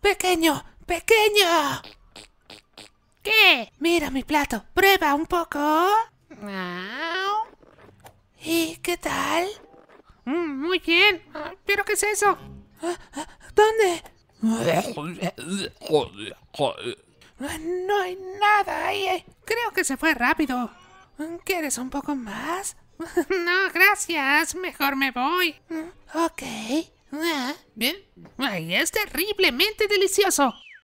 Pequeño, pequeño. ¿Qué? Mira mi plato, prueba un poco. ¿Y qué tal? Mm, muy bien, ah, pero ¿qué es eso? Ah, ah, ¿Dónde? No hay nada ahí. Eh. Creo que se fue rápido. ¿Quieres un poco más? no, gracias. Mejor me voy. Ok. Ah. Bien. Ay, es terriblemente delicioso.